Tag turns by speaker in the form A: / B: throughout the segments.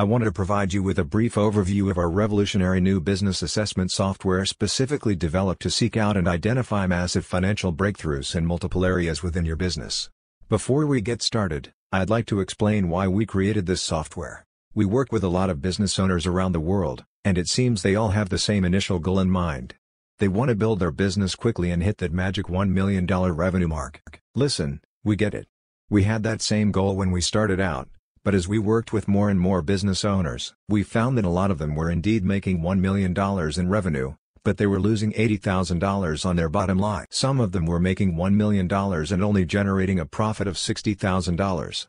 A: I wanted to provide you with a brief overview of our revolutionary new business assessment software specifically developed to seek out and identify massive financial breakthroughs in multiple areas within your business. Before we get started, I'd like to explain why we created this software. We work with a lot of business owners around the world, and it seems they all have the same initial goal in mind. They want to build their business quickly and hit that magic $1 million revenue mark. Listen, we get it. We had that same goal when we started out, but as we worked with more and more business owners, we found that a lot of them were indeed making $1 million in revenue, but they were losing $80,000 on their bottom line. Some of them were making $1 million and only generating a profit of $60,000.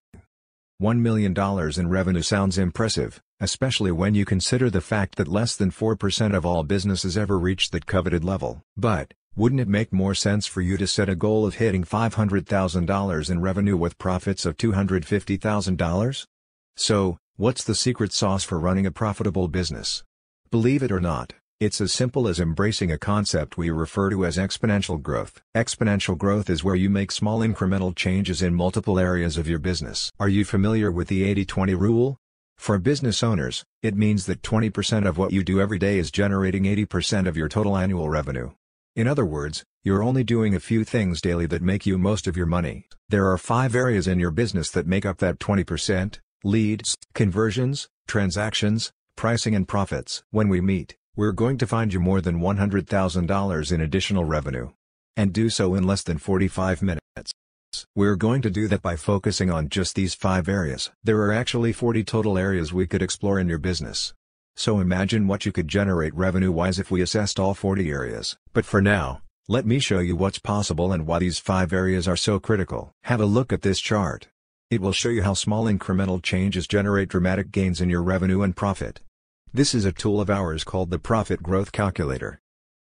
A: $1 million in revenue sounds impressive, especially when you consider the fact that less than 4% of all businesses ever reach that coveted level. But, wouldn't it make more sense for you to set a goal of hitting $500,000 in revenue with profits of $250,000? So, what's the secret sauce for running a profitable business? Believe it or not, it's as simple as embracing a concept we refer to as exponential growth. Exponential growth is where you make small incremental changes in multiple areas of your business. Are you familiar with the 80-20 rule? For business owners, it means that 20% of what you do every day is generating 80% of your total annual revenue. In other words, you're only doing a few things daily that make you most of your money. There are five areas in your business that make up that 20% leads, conversions, transactions, pricing, and profits. When we meet, we're going to find you more than $100,000 in additional revenue. And do so in less than 45 minutes. We're going to do that by focusing on just these five areas. There are actually 40 total areas we could explore in your business. So imagine what you could generate revenue-wise if we assessed all 40 areas. But for now, let me show you what's possible and why these 5 areas are so critical. Have a look at this chart. It will show you how small incremental changes generate dramatic gains in your revenue and profit. This is a tool of ours called the Profit Growth Calculator.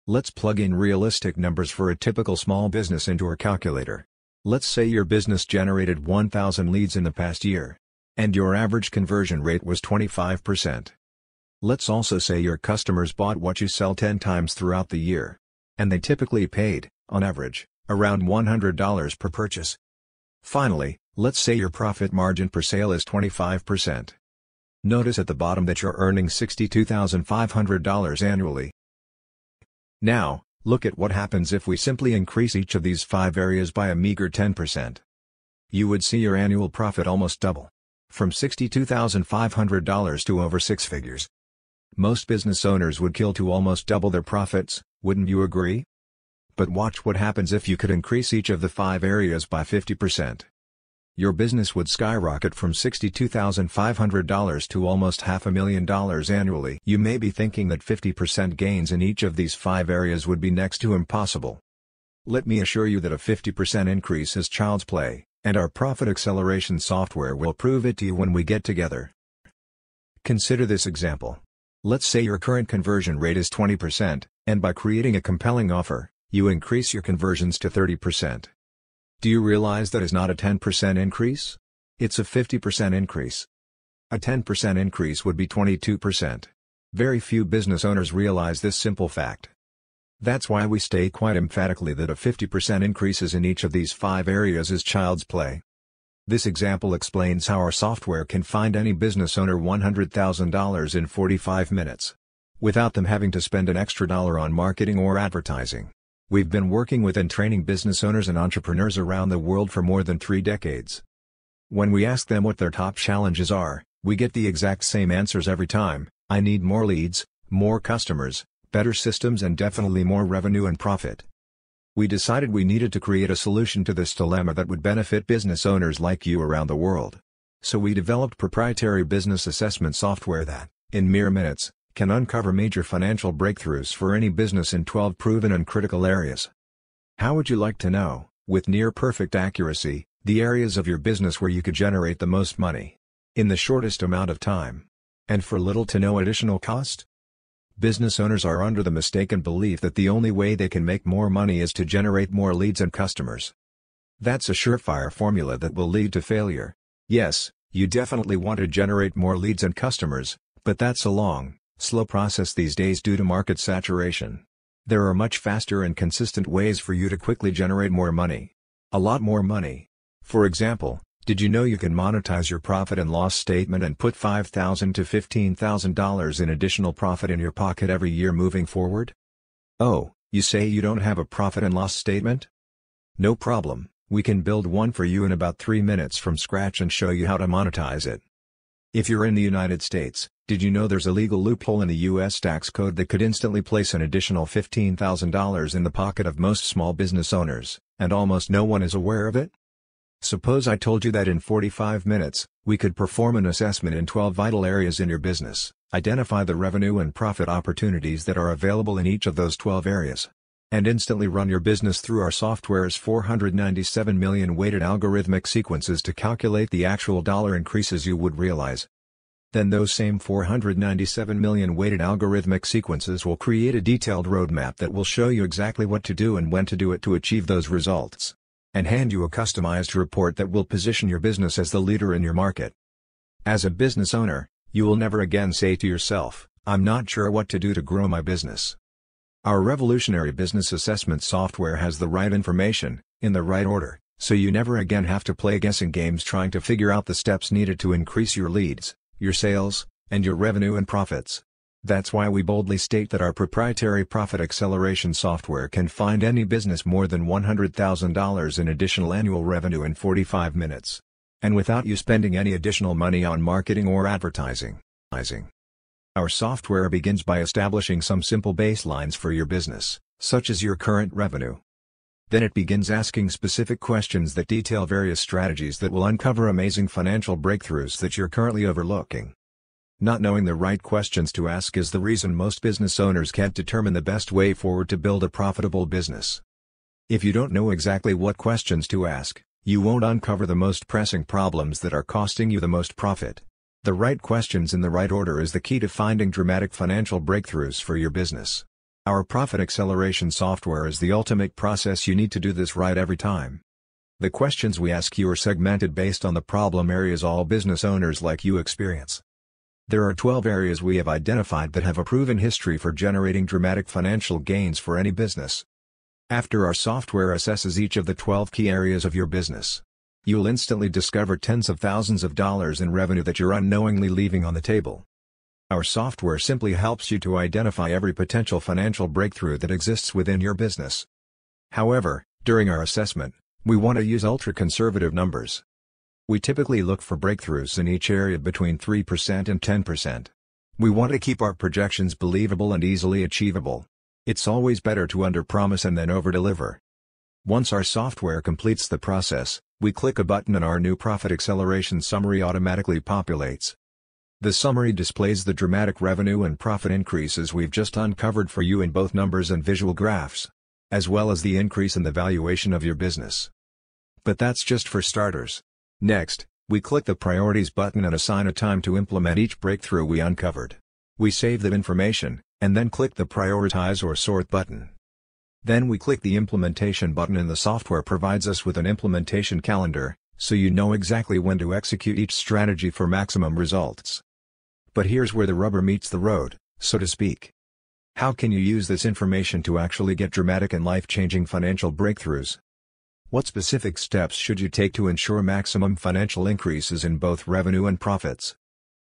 A: Let's plug in realistic numbers for a typical small business into our calculator. Let's say your business generated 1,000 leads in the past year. And your average conversion rate was 25%. Let's also say your customers bought what you sell 10 times throughout the year. And they typically paid, on average, around $100 per purchase. Finally, let's say your profit margin per sale is 25%. Notice at the bottom that you're earning $62,500 annually. Now, look at what happens if we simply increase each of these five areas by a meager 10%. You would see your annual profit almost double. From $62,500 to over six figures. Most business owners would kill to almost double their profits, wouldn't you agree? But watch what happens if you could increase each of the five areas by 50%. Your business would skyrocket from $62,500 to almost half a million dollars annually. You may be thinking that 50% gains in each of these five areas would be next to impossible. Let me assure you that a 50% increase is child's play, and our profit acceleration software will prove it to you when we get together. Consider this example. Let's say your current conversion rate is 20%, and by creating a compelling offer, you increase your conversions to 30%. Do you realize that is not a 10% increase? It's a 50% increase. A 10% increase would be 22%. Very few business owners realize this simple fact. That's why we state quite emphatically that a 50% increase in each of these five areas is child's play. This example explains how our software can find any business owner $100,000 in 45 minutes. Without them having to spend an extra dollar on marketing or advertising. We've been working with and training business owners and entrepreneurs around the world for more than three decades. When we ask them what their top challenges are, we get the exact same answers every time I need more leads, more customers, better systems, and definitely more revenue and profit. We decided we needed to create a solution to this dilemma that would benefit business owners like you around the world. So we developed proprietary business assessment software that, in mere minutes, can uncover major financial breakthroughs for any business in 12 proven and critical areas. How would you like to know, with near perfect accuracy, the areas of your business where you could generate the most money? In the shortest amount of time. And for little to no additional cost? Business owners are under the mistaken belief that the only way they can make more money is to generate more leads and customers. That's a surefire formula that will lead to failure. Yes, you definitely want to generate more leads and customers, but that's a long, slow process these days due to market saturation. There are much faster and consistent ways for you to quickly generate more money. A lot more money. For example, did you know you can monetize your profit and loss statement and put $5,000 to $15,000 in additional profit in your pocket every year moving forward? Oh, you say you don't have a profit and loss statement? No problem, we can build one for you in about 3 minutes from scratch and show you how to monetize it. If you're in the United States, did you know there's a legal loophole in the U.S. tax code that could instantly place an additional $15,000 in the pocket of most small business owners, and almost no one is aware of it? Suppose I told you that in 45 minutes, we could perform an assessment in 12 vital areas in your business, identify the revenue and profit opportunities that are available in each of those 12 areas, and instantly run your business through our software's 497 million weighted algorithmic sequences to calculate the actual dollar increases you would realize. Then those same 497 million weighted algorithmic sequences will create a detailed roadmap that will show you exactly what to do and when to do it to achieve those results and hand you a customized report that will position your business as the leader in your market. As a business owner, you will never again say to yourself, I'm not sure what to do to grow my business. Our revolutionary business assessment software has the right information, in the right order, so you never again have to play guessing games trying to figure out the steps needed to increase your leads, your sales, and your revenue and profits. That's why we boldly state that our proprietary profit acceleration software can find any business more than $100,000 in additional annual revenue in 45 minutes. And without you spending any additional money on marketing or advertising. Our software begins by establishing some simple baselines for your business, such as your current revenue. Then it begins asking specific questions that detail various strategies that will uncover amazing financial breakthroughs that you're currently overlooking. Not knowing the right questions to ask is the reason most business owners can't determine the best way forward to build a profitable business. If you don't know exactly what questions to ask, you won't uncover the most pressing problems that are costing you the most profit. The right questions in the right order is the key to finding dramatic financial breakthroughs for your business. Our profit acceleration software is the ultimate process you need to do this right every time. The questions we ask you are segmented based on the problem areas all business owners like you experience. There are 12 areas we have identified that have a proven history for generating dramatic financial gains for any business. After our software assesses each of the 12 key areas of your business, you'll instantly discover tens of thousands of dollars in revenue that you're unknowingly leaving on the table. Our software simply helps you to identify every potential financial breakthrough that exists within your business. However, during our assessment, we want to use ultra-conservative numbers. We typically look for breakthroughs in each area between 3% and 10%. We want to keep our projections believable and easily achievable. It's always better to underpromise and then overdeliver. Once our software completes the process, we click a button and our new profit acceleration summary automatically populates. The summary displays the dramatic revenue and profit increases we've just uncovered for you in both numbers and visual graphs, as well as the increase in the valuation of your business. But that's just for starters. Next, we click the Priorities button and assign a time to implement each breakthrough we uncovered. We save that information, and then click the Prioritize or Sort button. Then we click the Implementation button and the software provides us with an implementation calendar, so you know exactly when to execute each strategy for maximum results. But here's where the rubber meets the road, so to speak. How can you use this information to actually get dramatic and life-changing financial breakthroughs? What specific steps should you take to ensure maximum financial increases in both revenue and profits?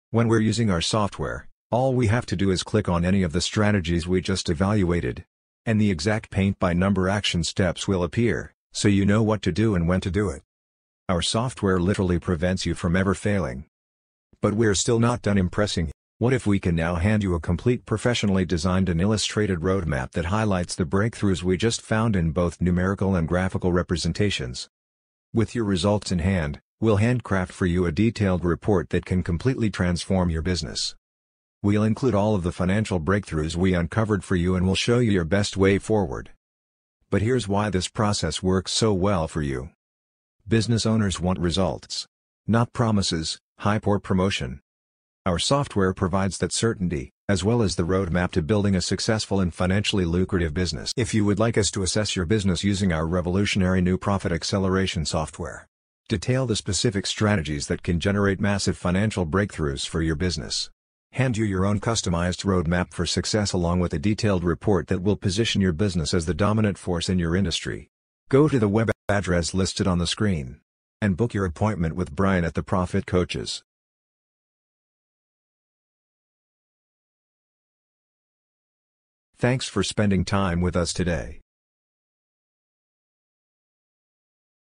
A: When we're using our software, all we have to do is click on any of the strategies we just evaluated. And the exact paint by number action steps will appear, so you know what to do and when to do it. Our software literally prevents you from ever failing. But we're still not done impressing what if we can now hand you a complete professionally designed and illustrated roadmap that highlights the breakthroughs we just found in both numerical and graphical representations? With your results in hand, we'll handcraft for you a detailed report that can completely transform your business. We'll include all of the financial breakthroughs we uncovered for you and we'll show you your best way forward. But here's why this process works so well for you. Business owners want results. Not promises, hype or promotion. Our software provides that certainty, as well as the roadmap to building a successful and financially lucrative business. If you would like us to assess your business using our revolutionary new profit acceleration software, detail the specific strategies that can generate massive financial breakthroughs for your business. Hand you your own customized roadmap for success along with a detailed report that will position your business as the dominant force in your industry. Go to the web address listed on the screen and book your appointment with Brian at the Profit Coaches. Thanks for spending time with us today.